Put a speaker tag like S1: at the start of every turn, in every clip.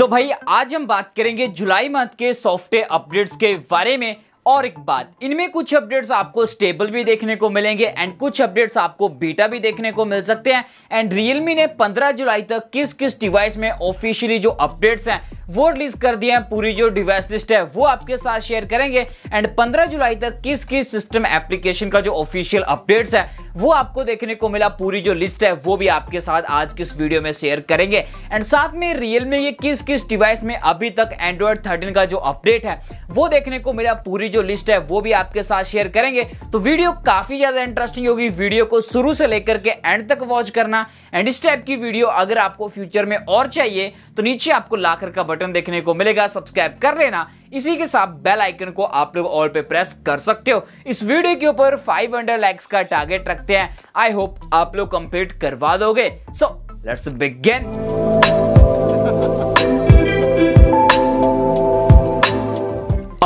S1: तो भाई आज हम बात करेंगे जुलाई मंथ के सॉफ्टवेयर अपडेट्स के बारे में और एक बात इनमें कुछ अपडेट्स आपको स्टेबल भी देखने को मिलेंगे एंड कुछ अपडेट्स आपको बीटा भी देखने को मिल सकते हैं एंड रियलमी ने 15 जुलाई तक किस किस डिवाइस में ऑफिशियली जो अपडेट्स हैं वो रिलीज कर दिए हैं पूरी जो डिवाइस लिस्ट है वो आपके साथ शेयर करेंगे एंड 15 जुलाई तक किस किस सिस्टम एप्लीकेशन का जो ऑफिशियल अपडेट्स है वो आपको देखने को मिला पूरी जो लिस्ट है वो भी आपके साथ आज किस वीडियो में शेयर करेंगे एंड साथ में रियलमी ये किस किस डिवाइस में अभी तक एंड्रॉयड थर्टीन का जो अपडेट है वो देखने को मिला पूरी जो लिस्ट है वो भी आपके साथ शेयर करेंगे तो वीडियो काफी ज्यादा इंटरेस्टिंग होगी वीडियो को शुरू से लेकर के एंड तक वॉच करना एंड इस टाइप की वीडियो अगर आपको फ्यूचर में और चाहिए तो नीचे आपको लाकर का बटन देखने को मिलेगा सब्सक्राइब कर लेना इसी के साथ बेल आइकन को आप लोग ऑल पे प्रेस कर सकते हो इस वीडियो के ऊपर 500 लाइक्स का टारगेट रखते हैं आई होप आप लोग कंप्लीट करवा दोगे सो लेट्स बिगेन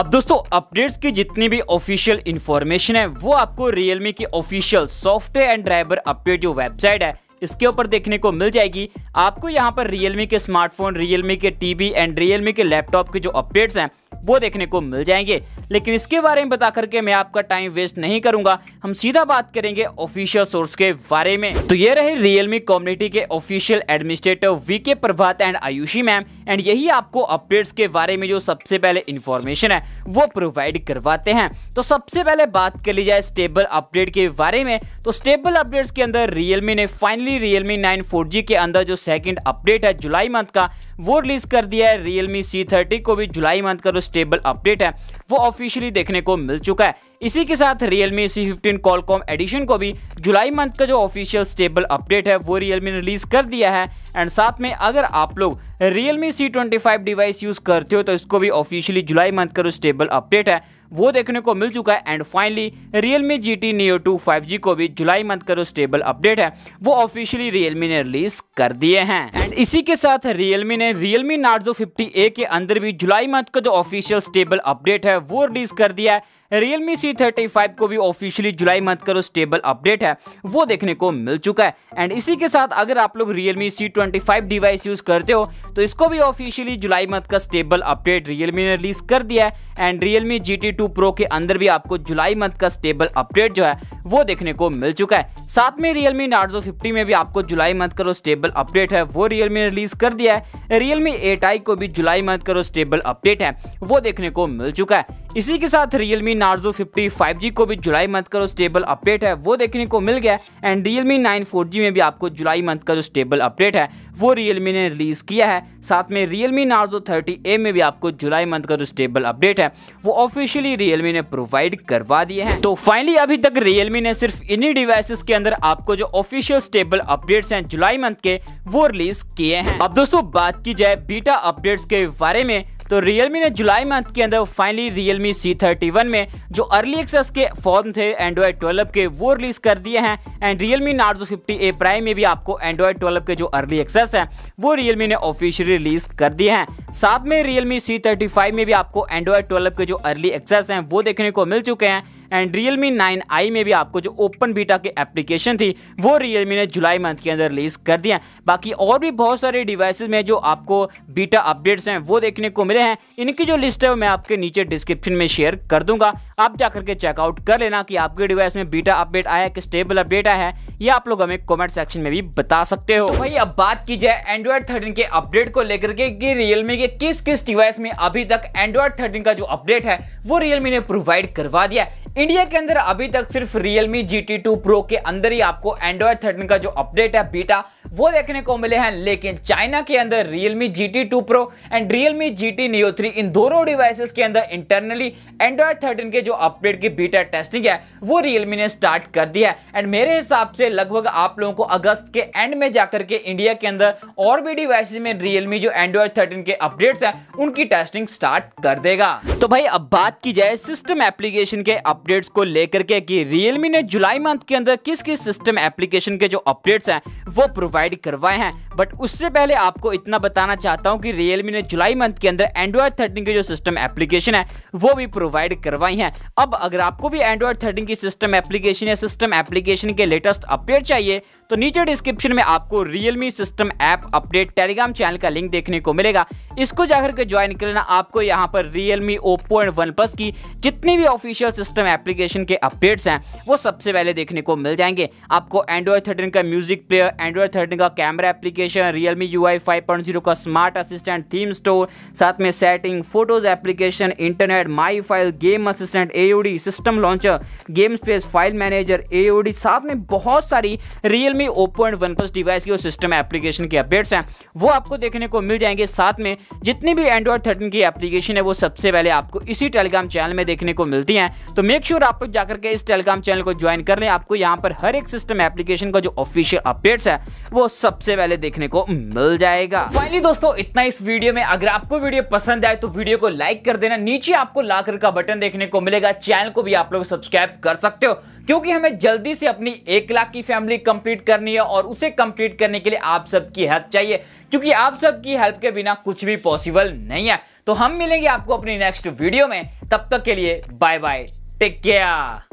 S1: अब दोस्तों अपडेट्स की जितनी भी ऑफिशियल इन्फॉर्मेशन है वो आपको रियलमी की official software and driver update जो वेबसाइट है इसके ऊपर देखने को मिल जाएगी आपको यहाँ पर Realme के स्मार्टफोन Realme के टीवी एंड रियलमी के लैपटॉप के जो अपडेट्स हैं वो देखने को मिल जाएंगे लेकिन इसके बारे में बता करके मैं आपका टाइम वेस्ट नहीं करूंगा हम सीधा बात करेंगे ऑफिशियल सोर्स के बारे में तो ये रहे रियलमी कम्युनिटी के official administrator V K Prabhat and Ayushi ma'am and यही आपको अपडेट्स के बारे में जो सबसे पहले इन्फॉर्मेशन है वो प्रोवाइड करवाते हैं तो सबसे पहले बात कर ली जाए स्टेबल अपडेट के बारे में तो स्टेबल अपडेट्स के अंदर रियलमी ने फाइनली रियलमी नाइन फोर के अंदर जो सेकेंड अपडेट है जुलाई मंथ का वो रिलीज कर दिया है रियलमी सी को भी जुलाई मंथ का तो स्टेबल अपडेट है वो ऑफिशियली देखने को मिल चुका है इसी के साथ Realme C15 Qualcomm एडिशन को भी जुलाई मंथ का जो ऑफिशियल स्टेबल अपडेट है वो Realme ने रिलीज कर दिया है एंड साथ में अगर आप लोग Realme C25 डिवाइस यूज़ करते हो तो इसको भी ऑफिशियली जुलाई मंथ का जो स्टेबल अपडेट है वो देखने को मिल चुका है and finally Realme GT Neo 2 5G को भी जुलाई मंथ का जो स्टेबल अपडेट है वो ऑफिशियली Realme ने रिलीज कर दिए हैं इसी के साथ रियलमी ने रियलमी नार्जो 50A के अंदर भी जुलाई मंथ का जो ऑफिशियल स्टेबल अपडेट है वो रिलीज कर दिया है रियलमी सी थर्टी फाइव को भी ऑफिशियली जुलाई मंथ का जो स्टेबल अपडेट है वो देखने को मिल चुका है एंड इसी के साथ अगर आप लोग Realme C twenty five device use करते हो तो इसको भी ऑफिशियली जुलाई मंथ का स्टेबल अपडेट Realme ने रिलीज कर दिया है and Realme G T two pro के अंदर भी आपको जुलाई मंथ का स्टेबल अपडेट जो है वो देखने को मिल चुका है साथ में रियलमी Narzo फिफ्टी में भी आपको जुलाई मंथ का जो स्टेबल अपडेट है वो रियल रियलमी ने रिलीज कर दिया है रियलमी एट को भी जुलाई मंथ का स्टेबल अपडेट है वो देखने को मिल चुका है इसी के साथ Realme Narzo 50 5G को भी जुलाई मंथ का जो स्टेबल अपडेट है वो देखने को मिल गया एंड Realme 9 4G में भी आपको जुलाई मंथ का जो स्टेबल अपडेट है वो Realme ने रिलीज किया है साथ में Realme Narzo 30A में भी आपको जुलाई मंथ का जो स्टेबल अपडेट है वो ऑफिशियली Realme ने प्रोवाइड करवा दिए हैं तो फाइनली अभी तक Realme ने सिर्फ इन्हीं डिवाइसेस के अंदर आपको जो ऑफिशियल स्टेबल अपडेट्स हैं जुलाई मंथ के वो रिलीज किए हैं अब दोस्तों बात की जाए बीटा अपडेट्स के बारे में तो Realme ने जुलाई मंथ के अंदर फाइनली Realme C31 में जो अर्ली एक्सेस के फॉर्म थे Android 12 के वो रिलीज कर दिए हैं and Realme Narzo 50A Prime में भी आपको एंड्रॉयड 12 के जो अर्ली एक्सेस है वो Realme ने ऑफिशियली रिलीज कर दिए हैं साथ में Realme C35 में भी आपको एंड्रॉयड 12 के जो अर्ली एक्सेस हैं वो देखने को मिल चुके हैं and Realme nine I में भी आपको जो ओपन बीटा की एप्लीकेशन थी वो रियल मी ने जुलाई मंथ के अंदर रिलीज कर दिया बाकी और भी बहुत सारे डिवाइसेज में जो आपको बीटा अपडेट्स हैं वो देखने को मिले हैं इनकी जो लिस्ट है वो मैं आपके नीचे डिस्क्रिप्शन में शेयर कर दूंगा आप जा करके चेकआउट कर लेना कि आपके डिवाइस में बीटा अपडेट आया है कि स्टेबल अपडेट आया है ये आप लोग हमें कॉमेंट सेक्शन में भी बता सकते हो भाई अब बात की जाए एंड्रॉयड थर्टीन के अपडेट को लेकर के कि रियलमी के किस किस डिवाइस में अभी तक एंड्रॉयड थर्टीन का जो अपडेट है वो रियलमी ने प्रोवाइड करवा दिया इंडिया के अंदर अभी तक सिर्फ Realme G T two pro के अंदर ही आपको एंड्रॉयड थर्टीन का जो अपडेट है बीटा वो देखने को मिले हैं लेकिन चाइना के अंदर Realme G T two pro and Realme G T neo three इन दोनों डिवाइसेस के अंदर इंटरनली एंड्रॉयड थर्टीन के जो अपडेट की बीटा टेस्टिंग है वो रियलमी ने स्टार्ट कर दिया है एंड मेरे हिसाब से लगभग आप लोगों को अगस्त के एंड में जाकर के इंडिया के अंदर और भी डिवाइस में रियलमी जो एंड्रॉयड थर्टीन के अपडेट्स हैं उनकी टेस्टिंग स्टार्ट कर देगा तो भाई अब बात की जाए सिस्टम एप्लीकेशन के अपडेट्स को लेकर के कि रियलमी ने जुलाई मंथ के अंदर किस किस सिस्टम एप्लीकेशन के जो अपडेट्स हैं वो प्रोवाइड प्रोवाइड करवाए हैं बट उससे पहले आपको इतना बताना चाहता हूँ कि रियलमी ने जुलाई मंथ के अंदर Android थर्टीन के जो सिस्टम एप्लीकेशन है वो भी प्रोवाइड करवाई है अब अगर आपको भी Android थर्टीन की सिस्टम एप्लीकेशन या सिस्टम एप्लीकेशन के लेटेस्ट अपडेट चाहिए तो नीचे डिस्क्रिप्शन में आपको Realme system app update Telegram channel का लिंक देखने को मिलेगा इसको जाकर के ज्वाइन कर लेना आपको यहाँ पर Realme Oppo and OnePlus की जितनी भी ऑफिशियल सिस्टम एप्लीकेशन के अपडेट्स हैं वो सबसे पहले देखने को मिल जाएंगे आपको एंड्रॉयड थर्टीन का म्यूजिक प्लेयर एंड्रॉयड थर्टीन का camera application Realme U I five point zero का स्मार्ट असिस्टेंट थीम स्टोर साथ में setting photos application internet my file game assistant AOD system launcher game space file manager AOD साथ में बहुत सारी real Realme Oppo and OnePlus device की और system application की अपडेट्स हैं वो आपको देखने को मिल जाएंगे साथ में जितनी भी एंड्रॉयड थर्टीन की एप्लीकेशन है वो सबसे पहले आपको इसी टेलीग्राम चैनल में देखने को मिलती हैं तो मेक श्योर आप जाकर के इस टेलीग्राम चैनल को ज्वाइन कर लें आपको यहाँ पर हर एक सिस्टम एप्लीकेशन का जो ऑफिशियल अपडेट्स है वो सबसे पहले देखने को मिल जाएगा फाइनली दोस्तों इतना इस वीडियो में अगर आपको वीडियो पसंद आए तो वीडियो को लाइक कर देना नीचे आपको लाकर का बटन देखने को मिलेगा चैनल को भी आप लोग सब्सक्राइब कर सकते हो क्योंकि हमें जल्दी से अपनी एक लाख की फैमिली कंप्लीट कंप्लीट करनी है और उसे कंप्लीट करने के लिए आप सबकी हेल्प चाहिए क्योंकि आप सबकी हेल्प के बिना कुछ भी पॉसिबल नहीं है तो हम मिलेंगे आपको अपनी नेक्स्ट वीडियो में तब तक के लिए बाय बाय टेक केयर